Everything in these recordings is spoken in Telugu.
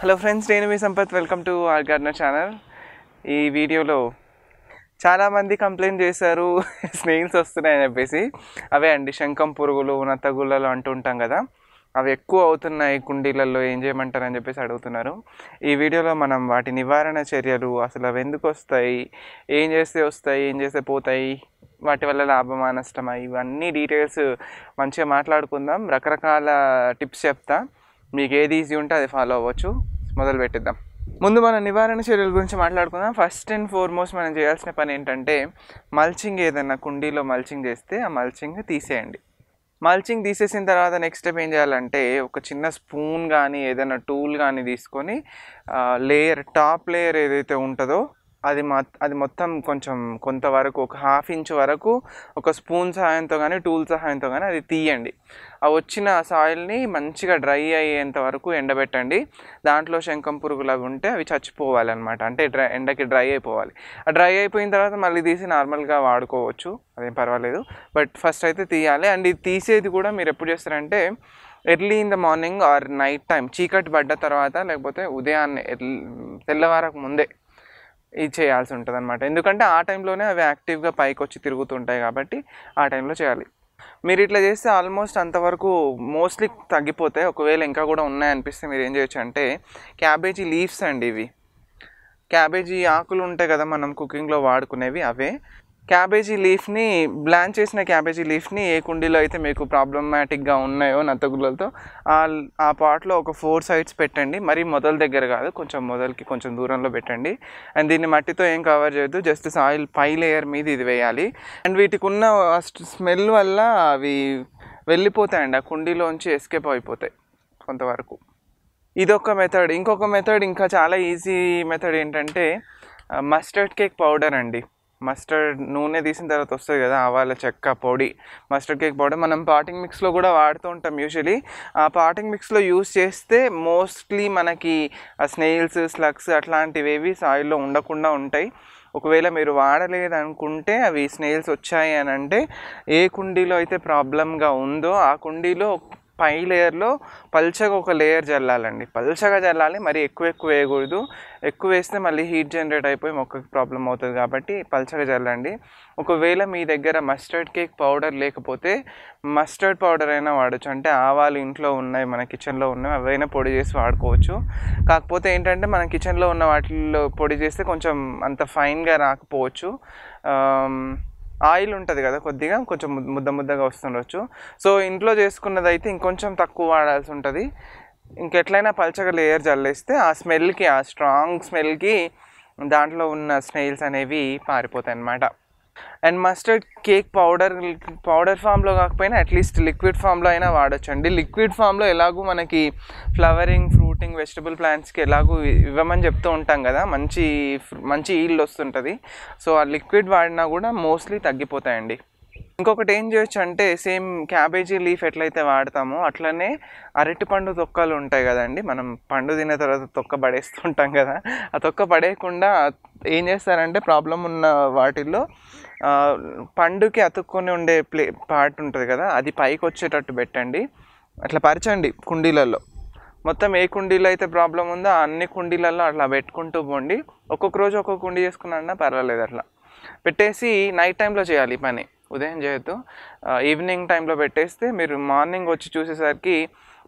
హలో ఫ్రెండ్స్ నేను మీ Sampath welcome to R gardener channel ఈ వీడియోలో చాలామంది కంప్లైంట్ చేశారు స్నేహిల్స్ వస్తున్నాయని చెప్పేసి అవే అండి శంఖం పురుగులు అంటూ అంటుంటాం కదా అవి ఎక్కువ అవుతున్నాయి కుండీలలో ఏం చేయమంటారని చెప్పేసి అడుగుతున్నారు ఈ వీడియోలో మనం వాటి నివారణ చర్యలు అసలు అవి ఎందుకు వస్తాయి ఏం చేస్తే వస్తాయి ఏం చేస్తే పోతాయి వాటి వల్ల లాభమా నష్టమా ఇవన్నీ డీటెయిల్స్ మంచిగా మాట్లాడుకుందాం రకరకాల టిప్స్ చెప్తా మీకు ఏది ఈజీ ఉంటే అది ఫాలో అవ్వచ్చు మొదలు పెట్టిద్దాం ముందు మన నివారణ చర్యల గురించి మాట్లాడుకుందాం ఫస్ట్ అండ్ ఫార్మోస్ట్ మనం చేయాల్సిన పని ఏంటంటే మల్చింగ్ ఏదైనా కుండీలో మల్చింగ్ చేస్తే ఆ మల్చింగ్ తీసేయండి మల్చింగ్ తీసేసిన తర్వాత నెక్స్ట్ స్టెప్ ఏం చేయాలంటే ఒక చిన్న స్పూన్ కానీ ఏదైనా టూల్ కానీ తీసుకొని లేయర్ టాప్ లేయర్ ఏదైతే ఉంటుందో అది అది మొత్తం కొంచెం కొంతవరకు ఒక హాఫ్ ఇంచ్ వరకు ఒక స్పూన్ సహాయంతో కానీ టూల్ సహాయంతో కానీ అది తీయండి ఆ వచ్చిన సాయిల్ని మంచిగా డ్రై అయ్యేంత వరకు ఎండబెట్టండి దాంట్లో శంఖం పురుగులు అవి ఉంటే అవి చచ్చిపోవాలి అనమాట అంటే డ్రై ఎండకి డ్రై అయిపోవాలి ఆ డ్రై అయిపోయిన తర్వాత మళ్ళీ తీసి నార్మల్గా వాడుకోవచ్చు అదేం పర్వాలేదు బట్ ఫస్ట్ అయితే తీయాలి అండ్ ఇది తీసేది కూడా మీరు ఎప్పుడు చేస్తారంటే early in the morning or night time చీకటి పడ్డ తర్వాత లేకపోతే ఉదయాన్నే తెల్లవారకు ముందే ఇది చేయాల్సి ఉంటుంది అనమాట ఎందుకంటే ఆ టైంలోనే అవి యాక్టివ్గా పైకి వచ్చి తిరుగుతుంటాయి కాబట్టి ఆ టైంలో చేయాలి మీరు ఇట్లా చేస్తే ఆల్మోస్ట్ అంతవరకు మోస్ట్లీ తగ్గిపోతే ఒకవేళ ఇంకా కూడా ఉన్నాయనిపిస్తే మీరు ఏం చేయొచ్చు అంటే క్యాబేజీ లీవ్స్ అండి ఇవి క్యాబేజీ ఆకులు ఉంటాయి కదా మనం కుకింగ్లో వాడుకునేవి అవే క్యాబేజీ లీఫ్ని బ్లాన్ చేసిన క్యాబేజీ లీఫ్ని ఏ కుండీలో అయితే మీకు ప్రాబ్లమాటిక్గా ఉన్నాయో నత్తగుళ్ళతో ఆ పాట్లో ఒక ఫోర్ సైడ్స్ పెట్టండి మరి మొదల దగ్గర కాదు కొంచెం మొదలకి కొంచెం దూరంలో పెట్టండి అండ్ దీన్ని మట్టితో ఏం కవర్ చేయొద్దు జస్ట్ సాయిల్ పై లేయర్ మీద ఇది వేయాలి అండ్ వీటికి ఉన్న స్మెల్ వల్ల అవి వెళ్ళిపోతాయండి ఆ కుండీలోంచి ఎస్కేప్ అయిపోతాయి కొంతవరకు ఇదొక మెథడ్ ఇంకొక మెథడ్ ఇంకా చాలా ఈజీ మెథడ్ ఏంటంటే మస్టర్డ్ కేక్ పౌడర్ అండి మస్టర్డ్ నూనె తీసిన తర్వాత వస్తుంది కదా ఆవాల చెక్క పొడి మస్టర్డ్ కేక్ పౌడర్ మనం పాటింగ్ మిక్స్లో కూడా వాడుతూ ఉంటాం యూజువలీ ఆ పాటింగ్ మిక్స్లో యూస్ చేస్తే మోస్ట్లీ మనకి ఆ స్నేల్స్ స్లగ్స్ అట్లాంటివి ఏవి సాయిల్లో ఉండకుండా ఉంటాయి ఒకవేళ మీరు వాడలేదు అనుకుంటే అవి స్నేల్స్ వచ్చాయి అని అంటే ఏ కుండీలో అయితే ప్రాబ్లంగా ఉందో ఆ కుండీలో పై లేయర్లో పల్చగా ఒక లేయర్ చల్లాలండి పల్చగా చల్లాలి మరి ఎక్కువ ఎక్కువ వేయకూడదు ఎక్కువ వేస్తే మళ్ళీ హీట్ జనరేట్ అయిపోయి మొక్కకి ప్రాబ్లం అవుతుంది కాబట్టి పల్చగా చల్లండి ఒకవేళ మీ దగ్గర మస్టర్డ్ కేక్ పౌడర్ లేకపోతే మస్టర్డ్ పౌడర్ అయినా వాడచ్చు అంటే ఆవాలు ఇంట్లో ఉన్నాయి మన కిచెన్లో ఉన్నాయి అవైనా పొడి చేసి వాడుకోవచ్చు కాకపోతే ఏంటంటే మన కిచెన్లో ఉన్న వాటిల్లో పొడి చేస్తే కొంచెం అంత ఫైన్గా రాకపోవచ్చు ఆయిల్ ఉంటుంది కదా కొద్దిగా కొంచెం ముద్ద ముద్దగా వస్తుండొచ్చు సో ఇంట్లో చేసుకున్నది అయితే ఇంకొంచెం తక్కువ వాడాల్సి ఉంటుంది ఇంకెట్లయినా పల్చగా లేయర్ జల్లేస్తే ఆ స్మెల్కి ఆ స్ట్రాంగ్ స్మెల్కి దాంట్లో ఉన్న స్నేల్స్ అనేవి పారిపోతాయి అన్నమాట and mustard cake powder powder ఫామ్లో కాకపోయినా అట్లీస్ట్ లిక్విడ్ ఫామ్లో అయినా వాడచ్చండి లిక్విడ్ ఫామ్లో ఎలాగో మనకి ఫ్లవరింగ్ ఫ్రూటింగ్ వెజిటబుల్ ప్లాంట్స్కి ఎలాగూ ఇవ్వమని చెప్తూ ఉంటాం కదా మంచి మంచి ఈల్డ్ వస్తుంటుంది సో ఆ లిక్విడ్ వాడినా కూడా మోస్ట్లీ తగ్గిపోతాయండి ఇంకొకటి ఏం చేయొచ్చు అంటే సేమ్ క్యాబేజీ లీఫ్ ఎట్లయితే వాడతామో అట్లనే అరటిపండు తొక్కలు ఉంటాయి కదండి మనం పండు తిన్న తర్వాత తొక్క పడేస్తుంటాం కదా ఆ తొక్క పడేయకుండా ఏం చేస్తారంటే ప్రాబ్లం ఉన్న వాటిల్లో పండుకి అతుక్కొని ఉండే ప్లే పార్ట్ ఉంటుంది కదా అది పైకి వచ్చేటట్టు పెట్టండి అట్లా పరచండి కుండీలలో మొత్తం ఏ కుండీలో అయితే ప్రాబ్లం ఉందో అన్ని కుండీలలో అట్లా పెట్టుకుంటూ పోండి ఒక్కొక్క రోజు ఒక్కొక్క కుండీ చేసుకున్నా పర్వాలేదు అట్లా పెట్టేసి నైట్ టైంలో చేయాలి పని ఉదయం చేయొద్దు ఈవినింగ్ టైంలో పెట్టేస్తే మీరు మార్నింగ్ వచ్చి చూసేసరికి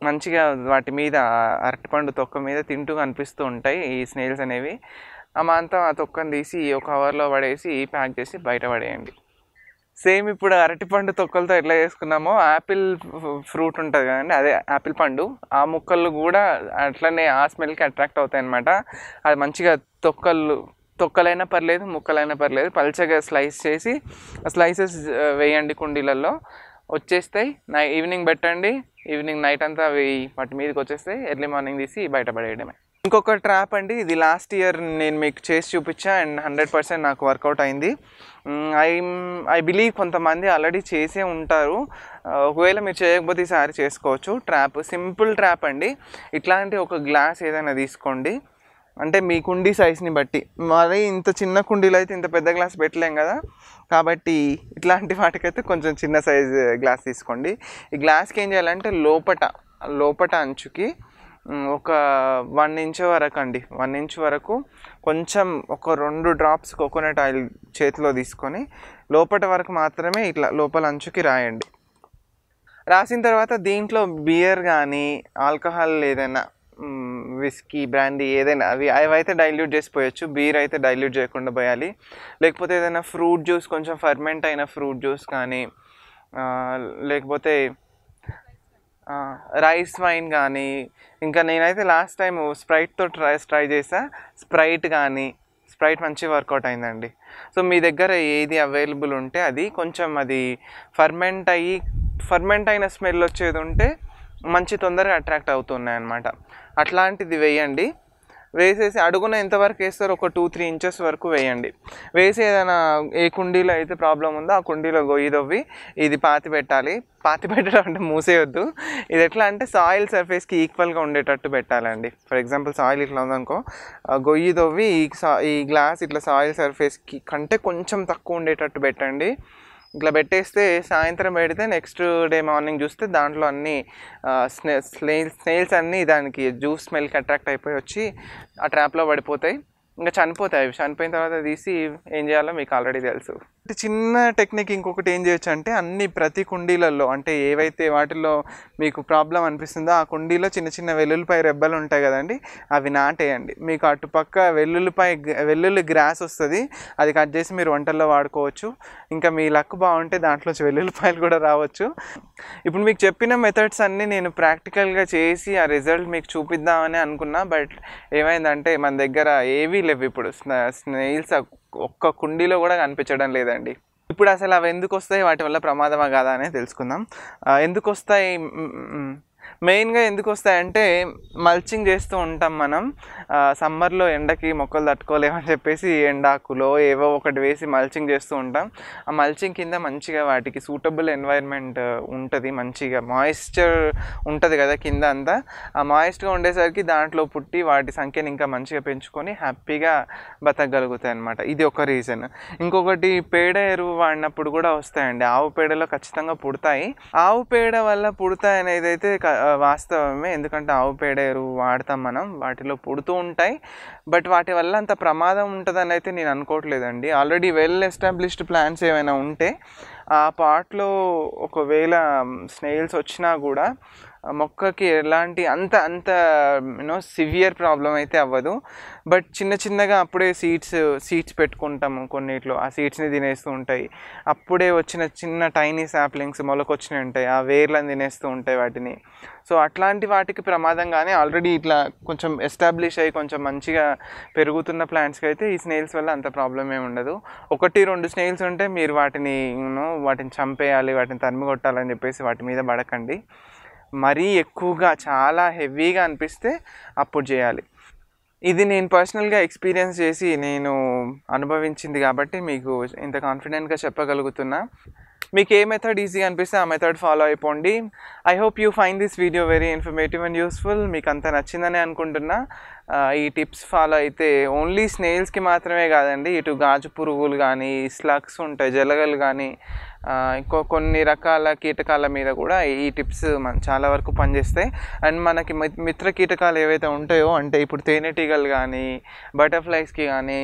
మంచిగా వాటి మీద అరటిపండు తొక్క మీద తింటూ కనిపిస్తూ ఉంటాయి ఈ స్నేల్స్ అనేవి ఆ మాంతం ఆ తొక్కను తీసి ఒక అవర్లో పడేసి ప్యాక్ చేసి బయట పడేయండి సేమ్ ఇప్పుడు అరటిపండు తొక్కలతో ఎట్లా చేసుకున్నామో యాపిల్ ఫ్రూట్ ఉంటుంది కదండి అదే యాపిల్ పండు ఆ ముక్కలు కూడా అట్లనే ఆ స్మెల్కి అట్రాక్ట్ అవుతాయి అనమాట అది మంచిగా తొక్కలు తొక్కలైనా పర్లేదు ముక్కలైనా పర్లేదు పల్చగా స్లైస్ చేసి స్లైసెస్ వేయండి కుండీలలో వచ్చేస్తాయి నై ఈవినింగ్ పెట్టండి ఈవినింగ్ నైట్ అంతా అవి వాటి మీదకి వచ్చేస్తాయి ఎర్లీ మార్నింగ్ తీసి బయటపడేయడమే ఇంకొక ట్రాప్ అండి ఇది లాస్ట్ ఇయర్ నేను మీకు చేసి చూపించా అండ్ హండ్రెడ్ పర్సెంట్ నాకు వర్కౌట్ అయింది ఐ ఐ బిలీవ్ కొంతమంది ఆల్రెడీ చేసే ఉంటారు uh, ఒకవేళ మీరు చేయకపోతే ఈసారి చేసుకోవచ్చు ట్రాప్ సింపుల్ ట్రాప్ అండి ఇట్లాంటి ఒక గ్లాస్ ఏదైనా తీసుకోండి అంటే మీ కుండీ సైజ్ని బట్టి మరి ఇంత చిన్న కుండీలో అయితే ఇంత పెద్ద గ్లాస్ పెట్టలేం కదా కాబట్టి ఇట్లాంటి వాటికైతే కొంచెం చిన్న సైజ్ గ్లాస్ తీసుకోండి ఈ గ్లాస్కి ఏం చేయాలంటే లోపట లోపట అంచుకి ఒక వన్ ఇంచ్ వరకు అండి వన్ ఇంచ్ వరకు కొంచెం ఒక రెండు డ్రాప్స్ కోకోనట్ ఆయిల్ చేతిలో తీసుకొని లోపల వరకు మాత్రమే ఇట్లా లోపల అంచుకి రాయండి రాసిన తర్వాత దీంట్లో బియర్ కానీ ఆల్కహాల్ ఏదైనా విస్కీ బ్రాండీ ఏదైనా అవి అవైతే డైల్యూట్ చేసిపోయచ్చు బీర్ అయితే డైల్యూట్ చేయకుండా పోయాలి లేకపోతే ఏదైనా ఫ్రూట్ జ్యూస్ కొంచెం ఫర్మెంట్ అయిన ఫ్రూట్ జ్యూస్ కానీ లేకపోతే రైస్ వైన్ కానీ ఇంకా నేనైతే లాస్ట్ టైం స్ప్రైట్తో ట్రై ట్రై చేసా స్ప్రైట్ కానీ స్ప్రైట్ మంచి వర్కౌట్ అయిందండి సో మీ దగ్గర ఏది అవైలబుల్ ఉంటే అది కొంచెం అది ఫర్మెంట్ అయ్యి ఫర్మెంట్ అయిన స్మెల్ వచ్చేది ఉంటే మంచి తొందరగా అట్రాక్ట్ అవుతున్నాయి అన్నమాట అట్లాంటిది వేయండి వేసేసి అడుగున ఎంతవరకు వేస్తారు ఒక టూ త్రీ ఇంచెస్ వరకు వేయండి వేసి ఏదైనా ఏ కుండీలో అయితే ప్రాబ్లం ఉందో ఆ కుండీలో గొయ్యి దవ్వి ఇది పాతి పెట్టాలి పాతి పెట్టడం అంటే మూసేయొద్దు ఇది ఎట్లా అంటే సాయిల్ సర్ఫేస్కి ఈక్వల్గా ఉండేటట్టు పెట్టాలండి ఫర్ ఎగ్జాంపుల్ సాయిల్ ఇట్లా ఉందనుకో గొయ్యి దొవ్వి ఈ ఈ గ్లాస్ ఇట్లా సాయిల్ సర్ఫేస్కి కంటే కొంచెం తక్కువ ఉండేటట్టు పెట్టండి ఇట్లా పెట్టేస్తే సాయంత్రం పెడితే నెక్స్ట్ డే మార్నింగ్ చూస్తే దాంట్లో అన్ని స్నే స్నేల్స్ అన్నీ దానికి జ్యూస్ స్మెల్కి అట్రాక్ట్ అయిపోయి వచ్చి ఆ ట్రాప్లో పడిపోతాయి ఇంకా చనిపోతాయి చనిపోయిన తర్వాత తీసి ఏం చేయాలో మీకు ఆల్రెడీ తెలుసు చిన్న టెక్నిక్ ఇంకొకటి ఏం చేయొచ్చు అంటే అన్ని ప్రతి కుండీలలో అంటే ఏవైతే వాటిలో మీకు ప్రాబ్లం అనిపిస్తుందో ఆ కుండీలో చిన్న చిన్న వెల్లుల్లిపాయ రెబ్బలు ఉంటాయి కదండి అవి నాటేయండి మీకు అటుపక్క వెల్లుల్లిపాయ వెల్లుల్లి గ్రాస్ వస్తుంది అది కట్ చేసి మీరు వంటల్లో వాడుకోవచ్చు ఇంకా మీ లక్ బాగుంటే దాంట్లోంచి వెల్లుల్లిపాయలు కూడా రావచ్చు ఇప్పుడు మీకు చెప్పిన మెథడ్స్ అన్నీ నేను ప్రాక్టికల్గా చేసి ఆ రిజల్ట్ మీకు చూపిద్దామని అనుకున్నా బట్ ఏమైందంటే మన దగ్గర ఏవీ లేవు ఇప్పుడు స్నే స్నేల్స్ ఒక్క కుండీలో కూడా కనిపించడం లేదండి ఇప్పుడు అసలు అవి ఎందుకు వస్తాయి వాటి వల్ల ప్రమాదమా కాదా అనేది తెలుసుకుందాం ఎందుకు వస్తాయి మెయిన్గా ఎందుకు వస్తాయంటే మల్చింగ్ చేస్తూ ఉంటాం మనం సమ్మర్లో ఎండకి మొక్కలు తట్టుకోలేమని చెప్పేసి ఎండాకులో ఏవో ఒకటి వేసి మల్చింగ్ చేస్తూ ఉంటాం ఆ మల్చింగ్ కింద మంచిగా వాటికి సూటబుల్ ఎన్వైర్మెంట్ ఉంటుంది మంచిగా మాయిశ్చర్ ఉంటుంది కదా కింద అంతా ఆ మాయిస్ట్గా ఉండేసరికి దాంట్లో పుట్టి వాటి సంఖ్యను ఇంకా మంచిగా పెంచుకొని హ్యాపీగా బతకగలుగుతాయి అనమాట ఇది ఒక రీజన్ ఇంకొకటి పేడ ఎరువు వాడినప్పుడు కూడా వస్తాయండి ఆవు పేడలో ఖచ్చితంగా పుడతాయి ఆవు పేడ వల్ల పుడతాయి అనేది అయితే వాస్తవమే ఎందుకంటే ఆవు పేడ ఎరువు వాడతాం మనం వాటిలో పుడుతూ ఉంటాయి బట్ వాటి వల్ల అంత ప్రమాదం ఉంటుందని అయితే నేను అనుకోవట్లేదండి ఆల్రెడీ వెల్ ఎస్టాబ్లిష్డ్ ప్లాన్స్ ఏమైనా ఉంటే ఆ పార్ట్లో ఒకవేళ స్నేల్స్ వచ్చినా కూడా మొక్కకి ఎలాంటి అంత అంత యూనో సివియర్ ప్రాబ్లం అయితే అవ్వదు బట్ చిన్న చిన్నగా అప్పుడే సీడ్స్ సీడ్స్ పెట్టుకుంటాము కొన్నిట్లో ఆ సీడ్స్ని తినేస్తూ ఉంటాయి అప్పుడే వచ్చిన చిన్న టైనీ శాప్లింగ్స్ మొలకొచ్చినవి ఉంటాయి ఆ వేర్లను తినేస్తూ ఉంటాయి వాటిని సో అట్లాంటి వాటికి ప్రమాదంగానే ఆల్రెడీ ఇట్లా కొంచెం ఎస్టాబ్లిష్ అయ్యి కొంచెం మంచిగా పెరుగుతున్న ప్లాంట్స్కి అయితే ఈ స్నేల్స్ వల్ల అంత ప్రాబ్లం ఏమి ఉండదు ఒకటి రెండు స్నేల్స్ ఉంటే మీరు వాటిని యూనో వాటిని చంపేయాలి వాటిని తరిమి కొట్టాలని చెప్పేసి వాటి మీద పడకండి మరీ ఎక్కువగా చాలా హెవీగా అనిపిస్తే అప్పుడు చేయాలి ఇది నేను పర్సనల్గా ఎక్స్పీరియన్స్ చేసి నేను అనుభవించింది కాబట్టి మీకు ఇంత కాన్ఫిడెంట్గా చెప్పగలుగుతున్నా మీకు ఏ మెథడ్ ఈజీగా అనిపిస్తే ఆ మెథడ్ ఫాలో అయిపోండి I hope you find this video very informative and useful మీకు అంత నచ్చిందని అనుకుంటున్నా ఈ టిప్స్ ఫాలో అయితే ఓన్లీ స్నేల్స్కి మాత్రమే కాదండి ఇటు గాజు పురుగులు కానీ స్లగ్స్ ఉంటాయి జలగలు కానీ ఇంకో కొన్ని రకాల కీటకాల మీద కూడా ఈ టిప్స్ మన చాలా వరకు పనిచేస్తాయి అండ్ మనకి మిత్ర కీటకాలు ఏవైతే ఉంటాయో అంటే ఇప్పుడు తేనెటీగలు కానీ బటర్ఫ్లైస్కి కానీ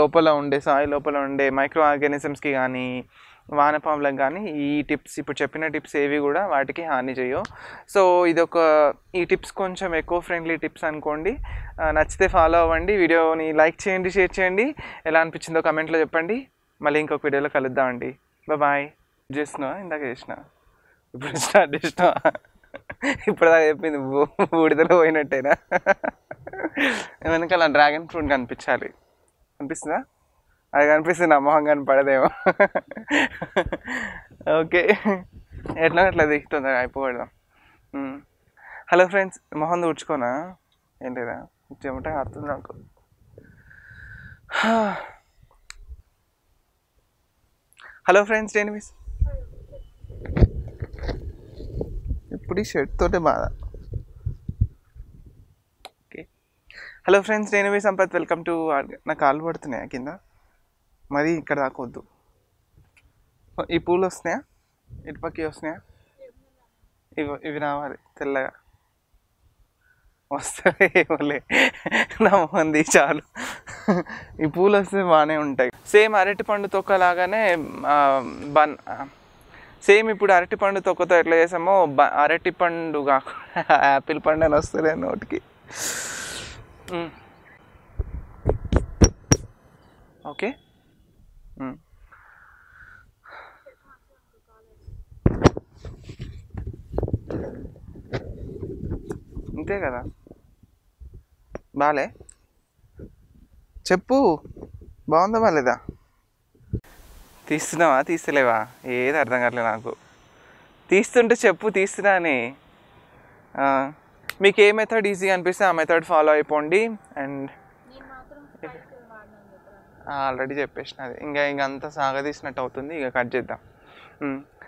లోపల ఉండే సాయి లోపల ఉండే మైక్రో ఆర్గానిజమ్స్కి కానీ వానపాములకు కానీ ఈ టిప్స్ ఇప్పుడు చెప్పిన టిప్స్ ఏవి కూడా వాటికి హాని చేయవు సో ఇదొక ఈ టిప్స్ కొంచెం ఎక్కువ ఫ్రెండ్లీ టిప్స్ అనుకోండి నచ్చితే ఫాలో అవ్వండి వీడియోని లైక్ చేయండి షేర్ చేయండి ఎలా అనిపించిందో కమెంట్లో చెప్పండి మళ్ళీ ఇంకొక వీడియోలో కలుద్దామండి బాయ్ చేసినా ఇందాక చేసిన ఇప్పుడు స్టార్ట్ చేసిన ఇప్పుడు దాకా చెప్పింది ఊడిదలో పోయినట్టేనా వెనకాల డ్రాగన్ ఫ్రూట్ కనిపించాలి కనిపిస్తుందా అది కనిపిస్తుంది నా మొహం కనపడదేమో ఓకే ఎట్లా అట్లా దిగుతుంది అయిపోవడం హలో ఫ్రెండ్స్ మొహం ఊడ్చుకోనా ఏంటిదా చెమటే చెమట అర్థం నాకు హలో ఫ్రెండ్స్ ఏంటి మిస్ ఓన్లీ షర్ట్ తోటే బాధ ఓకే హలో ఫ్రెండ్స్ నేను మీ సంపత్ వెల్కమ్ టు నా కాలు పడుతున్నాయా కింద మరీ ఇక్కడ దాకొద్దు ఈ పూలు వస్తున్నాయా ఇటుపక్కి వస్తున్నాయా ఇవి ఇవి రావాలి తెల్లగా వస్తాయి ఇవ్వలే నా మొహంది చాలు ఈ పూలు వస్తే బాగానే ఉంటాయి సేమ్ అరటి పండు తొక్కలాగానే బన్ సేమ్ ఇప్పుడు అరటిపండు తొక్కతో ఎట్లా చేసామో అరటిపండు కాకుండా యాపిల్ పండు అని వస్తలే నోటికి ఓకే అంతే కదా బాలే చెప్పు బాగుందా బాలేదా తీస్తున్నావా తీస్తలేవా ఏది అర్థం కావట్లేదు నాకు తీస్తుంటే చెప్పు తీస్తున్నా అని మీకు ఏ మెథడ్ ఈజీగా అనిపిస్తే ఆ మెథడ్ ఫాలో అయిపోండి అండ్ ఆల్రెడీ చెప్పేసినది అది ఇంకా ఇంక సాగదీసినట్టు అవుతుంది ఇక కట్ చేద్దాం